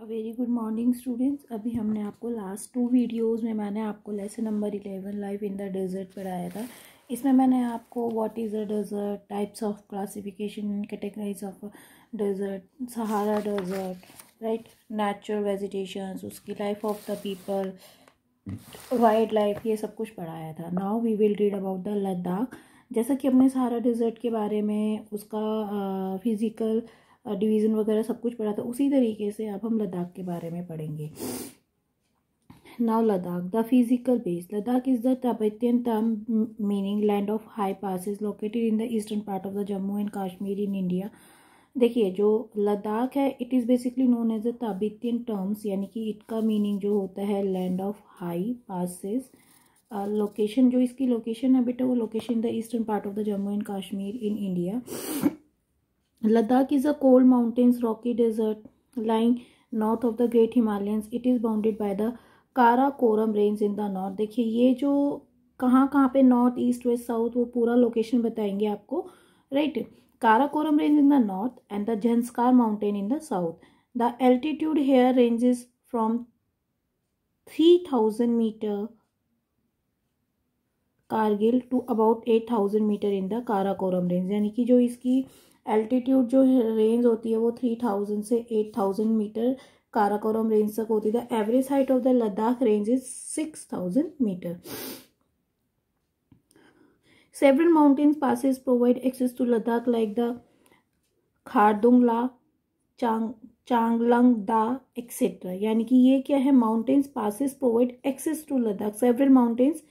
अ very good morning students अभी हमने आपको लास्ट टू वीडियोज़ में मैंने आपको lesson number eleven life in the desert पढ़ाया था इसमें मैंने आपको what is a desert types of classification categories of desert Sahara desert right natural vegetation उसकी life of the people wild life ये सब कुछ पढ़ाया था now we will read about the Ladakh जैसा कि हमने सहारा डेजर्ट के बारे में उसका फिज़िकल uh, डिवीज़न वगैरह सब कुछ पढ़ा था उसी तरीके से अब हम लद्दाख के बारे में पढ़ेंगे now Ladakh the physical base Ladakh is the Tibetan term meaning land of high passes located in the eastern part of the Jammu and Kashmir in India देखिए जो लद्दाख है it is basically known as the Tibetan terms यानी कि it का meaning जो होता है land of high passes location जो इसकी लोकेशन है बेटा वो location the eastern part of the Jammu and Kashmir in India Ladakh is a cold mountains rocky desert lying north of the Great Himalayas. It is bounded by the Karakoram range in the north. देखिए ये जो कहाँ कहाँ पे north east west south वो पूरा location बताएंगे आपको right Karakoram range in the north and the Janskar mountain in the south. The altitude here ranges from 3000 meter Kargil to about eight thousand meter in the Karakoram range यानी कि जो इसकी altitude जो range होती है वो थ्री थाउजेंड से eight thousand meter Karakoram range तक होती है the average height of the Ladakh range is six thousand meter several mountains passes provide access to Ladakh like the Khardungla Chang Changla दा एक्सेट्रा यानी कि ये क्या है mountains passes provide access to Ladakh several mountains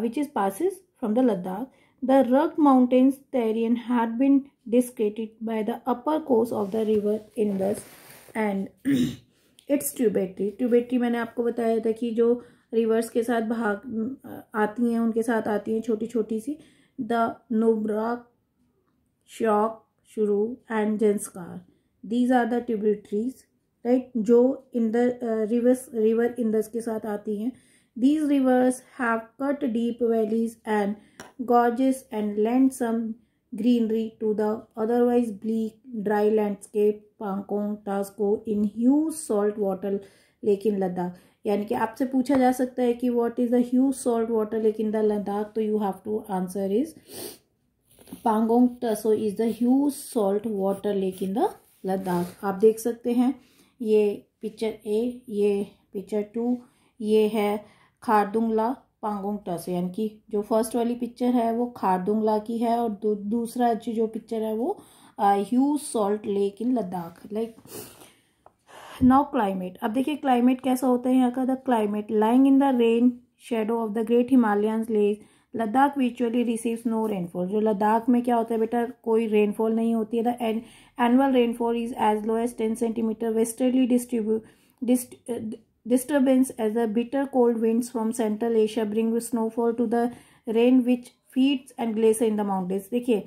which is passes from the Ladakh The rugged mountains terrain had been discredited by the upper course of the river Indus and its tributary tributary मैंने आपको बताया था कि जो reverse के साथ भाग आती हैं उनके साथ आती हैं छोटी छोटी सी the Nubra Shyok Suru and Zanskar these are the tributaries right जो इंदर रिवर्स रिवर इंदस के साथ आती हैं These rivers have cut deep valleys and gorges and lend some greenery to the otherwise bleak dry landscape Pangong Tso in huge salt water lake in Ladakh यानी कि आपसे पूछा जा सकता है कि what is the huge salt water lake in the Ladakh तो you have to answer is Pangong Tso is the huge salt water lake in the Ladakh आप देख सकते हैं ये पिक्चर ए ये पिक्चर टू ये है खारदुंगला पांगोंग से यानी कि जो फर्स्ट वाली पिक्चर है वो खारदुंगला की है और दू, दूसरा जो पिक्चर है वो huge salt lake in Ladakh like now climate अब देखिए क्लाइमेट कैसा होता है यहाँ का the climate lying in the rain shadow of the great Himalayan lake Ladakh विचुअली रिसीव नो रेनफॉल जो लद्दाख में क्या होता है बेटा कोई रेनफॉल नहीं होती है the annual rainfall is as low as ten centimeter westerly डिस्ट्रीब्यू disturbance as the bitter cold winds from Central Asia bring snowfall to the rain which feeds and glacier in the mountains. देखिए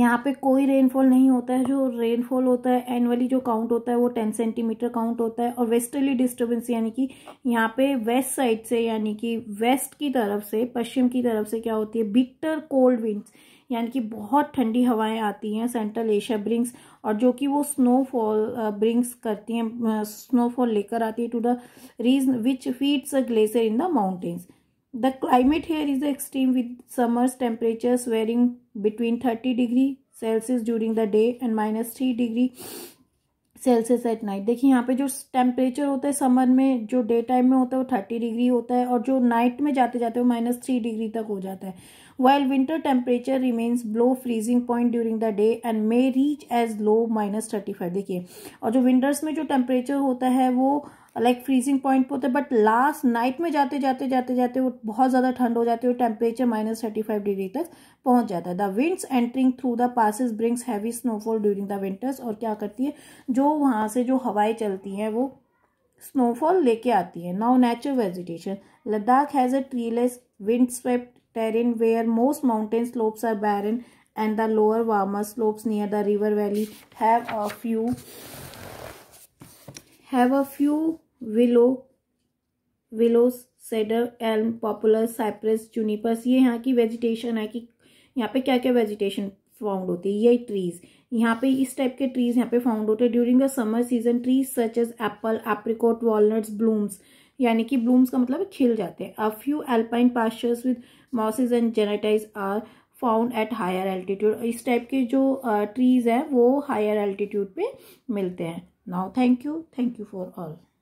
यहाँ पे कोई rainfall नहीं होता है जो rainfall होता है एनुअली जो काउंट होता है वो टेन सेंटीमीटर काउंट होता है और वेस्टर्ली डिस्टर्बेंस यानी कि यहाँ पे वेस्ट साइड से यानी कि वेस्ट की तरफ से पश्चिम की तरफ से क्या होती है बिटर कोल्ड विंड्स यानी कि बहुत ठंडी हवाएं आती हैं सेंट्रल एशिया ब्रिंग्स और जो कि वो स्नोफॉल ब्रिंग्स करती हैं स्नोफॉल लेकर आती है to the region which feeds a glacier in the mountains The climate here is extreme with summers temperatures varying between 30 degree Celsius during the day and minus three degree Celsius at night देखिए यहाँ पे जो temperature होता है summer में जो day time में होता है वो थर्टी डिग्री होता है और जो नाइट में जाते जाते वो माइनस थ्री डिग्री तक हो जाता है while winter temperature remains below freezing point during the day and may reach as low minus thirty five देखिए और जो विंटर्स में जो टेम्परेचर होता है वो लाइक फ्रीजिंग पॉइंट पर होते बट लास्ट नाइट में जाते जाते जाते जाते वो बहुत ज़्यादा ठंड हो जाती है और temperature minus thirty five degree तक पहुंच जाता है the winds entering through the passes brings heavy snowfall during the winters और क्या करती है जो वहाँ से जो हवाएं चलती हैं वो स्नोफॉल लेके आती है now natural vegetation Ladakh has a treeless wind swept terrain where most mountain slopes are barren and the lower warmer slopes near the river valley have a few have a few willow willows cedar elm poplar cypress junipers ये यहाँ की vegetation है कि यहाँ पे क्या क्या vegetation found होती है ये ट्रीज यहाँ पे इस टाइप के ट्रीज यहाँ पे फाउंड होते हैं during the summer season trees such as apple apricot walnuts blooms यानी कि ब्लूम्स का मतलब खिल जाते हैं a few alpine pastures with mosses and gentians are found at higher altitude इस टाइप के जो ट्रीज हैं वो हायर एल्टीट्यूड पे मिलते हैं now thank you thank you for all